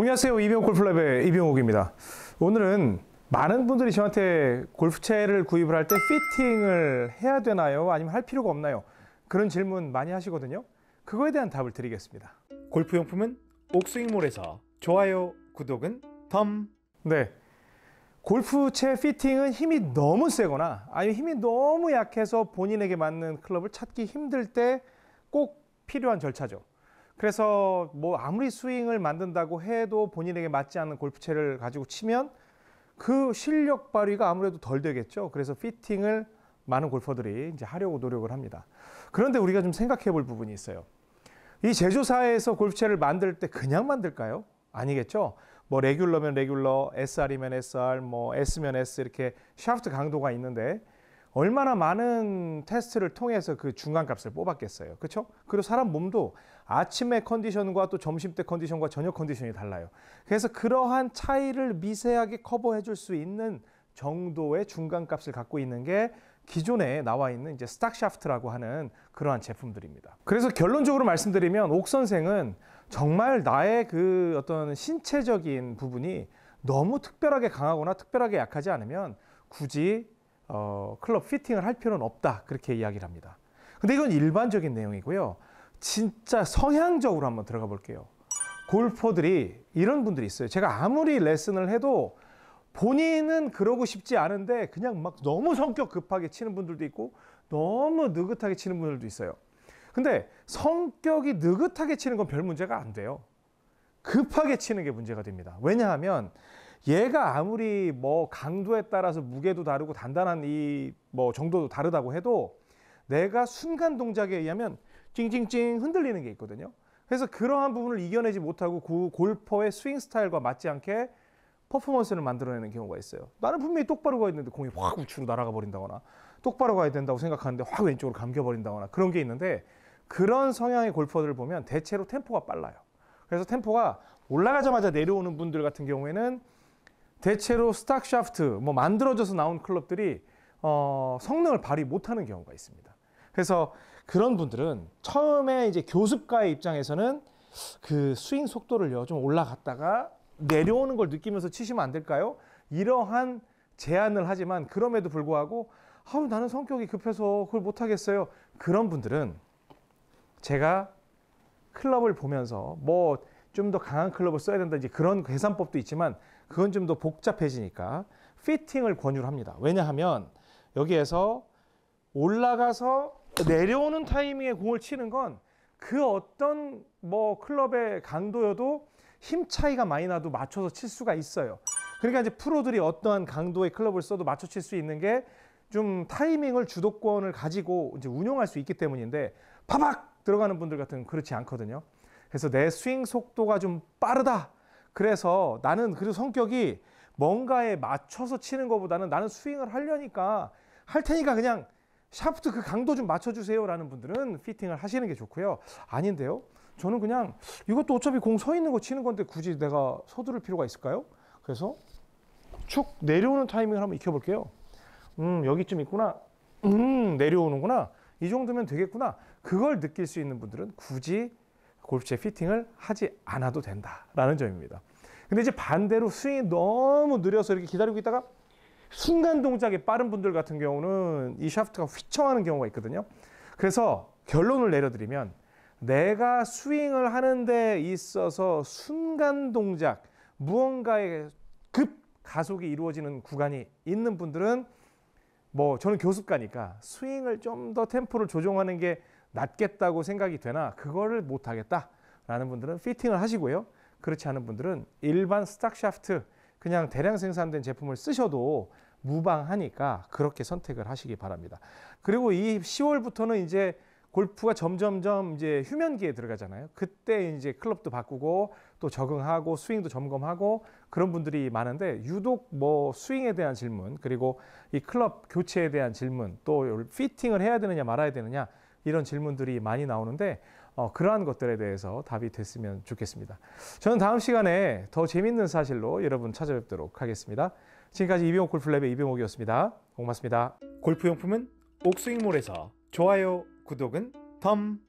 안녕하세요. 이병옥 골프랩의 이병옥입니다. 오늘은 많은 분들이 저한테 골프채를 구입을 할 때 피팅을 해야 되나요? 아니면 할 필요가 없나요? 그런 질문 많이 하시거든요. 그거에 대한 답을 드리겠습니다. 골프용품은 옥스윙몰에서 좋아요, 구독은 덤. 네. 골프채 피팅은 힘이 너무 세거나 아니면 힘이 너무 약해서 본인에게 맞는 클럽을 찾기 힘들 때 꼭 필요한 절차죠. 그래서 뭐 아무리 스윙을 만든다고 해도 본인에게 맞지 않는 골프채를 가지고 치면 그 실력 발휘가 아무래도 덜 되겠죠. 그래서 피팅을 많은 골퍼들이 이제 하려고 노력을 합니다. 그런데 우리가 좀 생각해 볼 부분이 있어요. 이 제조사에서 골프채를 만들 때 그냥 만들까요? 아니겠죠. 뭐 레귤러면 레귤러, SR이면 SR, 뭐 S면 S 이렇게 샤프트 강도가 있는데 얼마나 많은 테스트를 통해서 그 중간값을 뽑았겠어요. 그렇죠? 그리고 사람 몸도 아침에 컨디션과 또 점심 때 컨디션과 저녁 컨디션이 달라요. 그래서 그러한 차이를 미세하게 커버해 줄 수 있는 정도의 중간값을 갖고 있는 게 기존에 나와 있는 이제 스탁샤프트라고 하는 그러한 제품들입니다. 그래서 결론적으로 말씀드리면 옥 선생은 정말 나의 그 어떤 신체적인 부분이 너무 특별하게 강하거나 특별하게 약하지 않으면 굳이 어, 클럽 피팅을 할 필요는 없다 그렇게 이야기를 합니다. 근데 이건 일반적인 내용이고요. 진짜 성향적으로 한번 들어가 볼게요. 골퍼들이 이런 분들이 있어요. 제가 아무리 레슨을 해도 본인은 그러고 싶지 않은데 그냥 막 너무 성격 급하게 치는 분들도 있고 너무 느긋하게 치는 분들도 있어요. 근데 성격이 느긋하게 치는 건 별 문제가 안 돼요. 급하게 치는 게 문제가 됩니다. 왜냐하면 얘가 아무리 뭐 강도에 따라서 무게도 다르고 단단한 이 뭐 정도도 다르다고 해도 내가 순간 동작에 의하면 찡찡찡 흔들리는 게 있거든요. 그래서 그러한 부분을 이겨내지 못하고 그 골퍼의 스윙 스타일과 맞지 않게 퍼포먼스를 만들어내는 경우가 있어요. 나는 분명히 똑바로 가야 되는데 공이 확 우측으로 날아가 버린다거나 똑바로 가야 된다고 생각하는데 확 왼쪽으로 감겨 버린다거나 그런 게 있는데 그런 성향의 골퍼들을 보면 대체로 템포가 빨라요. 그래서 템포가 올라가자마자 내려오는 분들 같은 경우에는 대체로 스탁 샤프트 뭐 만들어져서 나온 클럽들이 어, 성능을 발휘 못하는 경우가 있습니다. 그래서 그런 분들은 처음에 이제 교습가의 입장에서는 그 스윙 속도를좀 올라갔다가 내려오는 걸 느끼면서 치시면 안 될까요? 이러한 제안을 하지만 그럼에도 불구하고 아 나는 성격이 급해서 그걸 못 하겠어요. 그런 분들은 제가 클럽을 보면서 뭐 좀더 강한 클럽을 써야 된다 이제 그런 계산법도 있지만 그건 좀 더 복잡해지니까 피팅을 권유를 합니다. 왜냐하면 여기에서 올라가서 내려오는 타이밍에 공을 치는 건 그 어떤 뭐 클럽의 강도여도 힘 차이가 많이 나도 맞춰서 칠 수가 있어요. 그러니까 이제 프로들이 어떠한 강도의 클럽을 써도 맞춰 칠 수 있는 게 좀 타이밍을 주도권을 가지고 이제 운용할 수 있기 때문인데 파박 들어가는 분들 같은 그렇지 않거든요. 그래서 내 스윙 속도가 좀 빠르다. 그래서 나는 그래도 성격이 뭔가에 맞춰서 치는 것보다는 나는 스윙을 하려니까 할 테니까 그냥 샤프트 그 강도 좀 맞춰주세요라는 분들은 피팅을 하시는 게 좋고요. 아닌데요. 저는 그냥 이것도 어차피 공 서 있는 거 치는 건데 굳이 내가 서두를 필요가 있을까요? 그래서 쭉 내려오는 타이밍을 한번 익혀볼게요. 음, 여기쯤 있구나. 음, 내려오는구나. 이 정도면 되겠구나. 그걸 느낄 수 있는 분들은 굳이 골프채 피팅을 하지 않아도 된다라는 점입니다. 근데 이제 반대로 스윙이 너무 느려서 이렇게 기다리고 있다가 순간 동작이 빠른 분들 같은 경우는 이 샤프트가 휘청하는 경우가 있거든요. 그래서 결론을 내려드리면 내가 스윙을 하는데 있어서 순간 동작, 무언가의 급 가속이 이루어지는 구간이 있는 분들은 뭐 저는 교습가니까 스윙을 좀 더 템포를 조정하는 게 낫겠다고 생각이 되나 그거를 못 하겠다라는 분들은 피팅을 하시고요. 그렇지 않은 분들은 일반 스탁 샤프트 그냥 대량 생산된 제품을 쓰셔도 무방하니까 그렇게 선택을 하시기 바랍니다. 그리고 이 10월부터는 이제 골프가 점점점 이제 휴면기에 들어가잖아요. 그때 이제 클럽도 바꾸고 또 적응하고 스윙도 점검하고 그런 분들이 많은데 유독 뭐 스윙에 대한 질문 그리고 이 클럽 교체에 대한 질문 또 피팅을 해야 되느냐 말아야 되느냐 이런 질문들이 많이 나오는데 어, 그러한 것들에 대해서 답이 됐으면 좋겠습니다. 저는 다음 시간에 더 재밌는 사실로 여러분 찾아뵙도록 하겠습니다. 지금까지 이병옥 골프랩의 이병옥이었습니다. 고맙습니다. 골프용품은 옥스윙몰에서 좋아요, 구독은 덤!